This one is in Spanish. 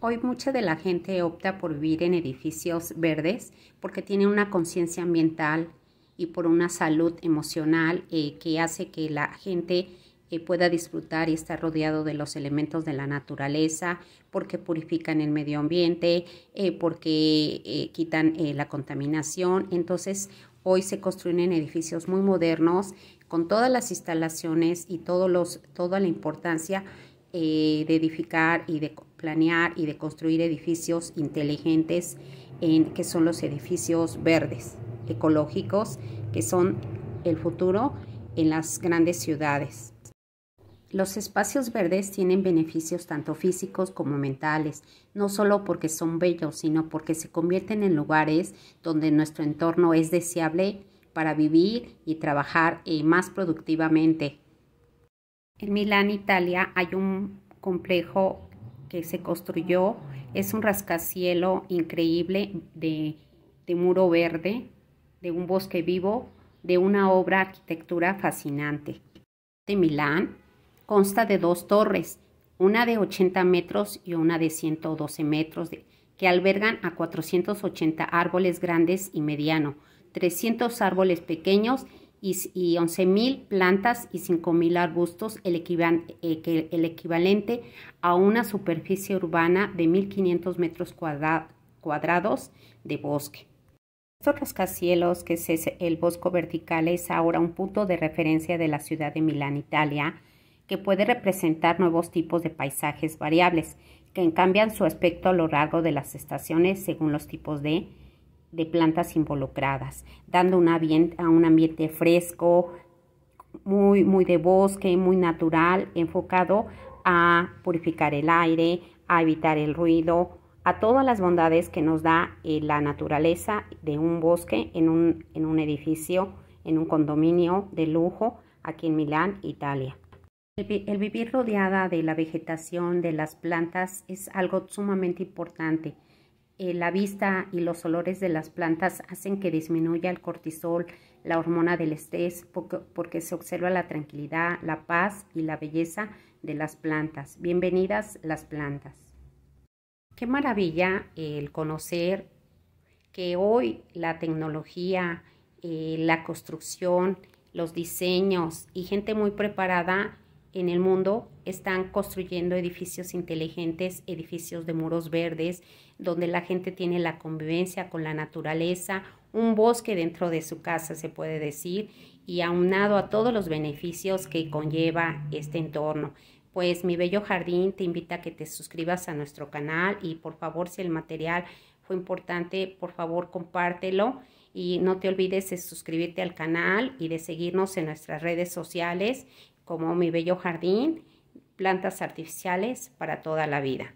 Hoy mucha de la gente opta por vivir en edificios verdes porque tiene una conciencia ambiental y por una salud emocional eh, que hace que la gente eh, pueda disfrutar y estar rodeado de los elementos de la naturaleza, porque purifican el medio ambiente, eh, porque quitan la contaminación. Entonces, hoy se construyen edificios muy modernos con todas las instalaciones y todos los, toda la importancia de edificar y de planear y de construir edificios inteligentes en que son los edificios verdes, ecológicos, que son el futuro en las grandes ciudades. Los espacios verdes tienen beneficios tanto físicos como mentales, no solo porque son bellos, sino porque se convierten en lugares donde nuestro entorno es deseable para vivir y trabajar eh, más productivamente. En Milán, Italia, hay un complejo que se construyó. Es un rascacielo increíble de, de muro verde, de un bosque vivo, de una obra arquitectura fascinante. De Milán consta de dos torres, una de 80 metros y una de 112 metros, que albergan a 480 árboles grandes y mediano, 300 árboles pequeños y, once 11.000 plantas y 5.000 arbustos, eh, el, equivalente a una superficie urbana de 1.500 metros cuadrados de bosque. Estos rascacielos, que es el bosco vertical, es ahora un punto de referencia de la ciudad de Milán, Italia, que puede representar nuevos tipos de paisajes variables, que cambian su aspecto a lo largo de las estaciones según los tipos de de plantas involucradas, dando un ambiente, a un ambiente fresco, muy, muy de bosque, muy natural, enfocado a purificar el aire, a evitar el ruido, a todas las bondades que nos da eh, la naturaleza de un bosque en un, edificio, en un condominio de lujo aquí en Milán, Italia. el vivir rodeada de la vegetación, de las plantas, es algo sumamente importante eh, la vista y los olores de las plantas hacen que disminuya el cortisol, la hormona del estrés, porque, se observa la tranquilidad, la paz y la belleza de las plantas. Bienvenidas las plantas. Qué maravilla eh, el conocer que hoy la tecnología, eh, la construcción, los diseños y gente muy preparada en el mundo están construyendo edificios inteligentes, edificios de muros verdes, donde la gente tiene la convivencia con la naturaleza, un bosque dentro de su casa, se puede decir, y aunado a todos los beneficios que conlleva este entorno. Pues mi bello jardín te invita a que te suscribas a nuestro canal y por favor si el material fue importante, por favor compártelo y no te olvides de suscribirte al canal y de seguirnos en nuestras redes sociales como mi bello jardín, plantas artificiales para toda la vida.